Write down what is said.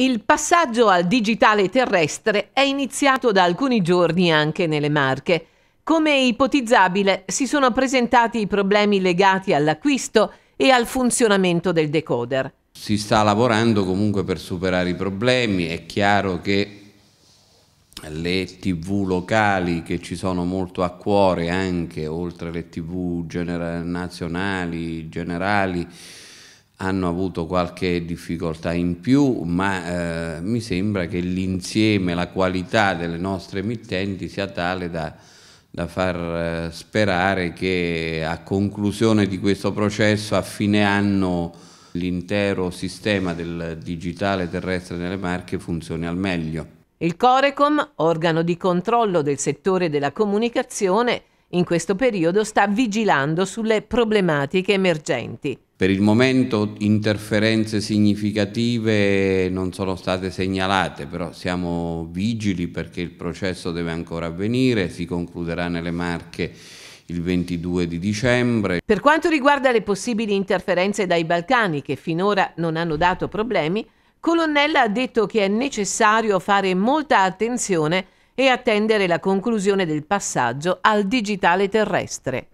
Il passaggio al digitale terrestre è iniziato da alcuni giorni anche nelle Marche. Come ipotizzabile si sono presentati i problemi legati all'acquisto e al funzionamento del decoder. Si sta lavorando comunque per superare i problemi, è chiaro che le tv locali che ci sono molto a cuore anche oltre alle tv gener nazionali, generali, hanno avuto qualche difficoltà in più, ma eh, mi sembra che l'insieme, la qualità delle nostre emittenti sia tale da, da far eh, sperare che a conclusione di questo processo, a fine anno, l'intero sistema del digitale terrestre nelle Marche funzioni al meglio. Il Corecom, organo di controllo del settore della comunicazione, in questo periodo sta vigilando sulle problematiche emergenti. Per il momento interferenze significative non sono state segnalate, però siamo vigili perché il processo deve ancora avvenire, si concluderà nelle Marche il 22 di dicembre. Per quanto riguarda le possibili interferenze dai Balcani, che finora non hanno dato problemi, Colonnella ha detto che è necessario fare molta attenzione e attendere la conclusione del passaggio al digitale terrestre.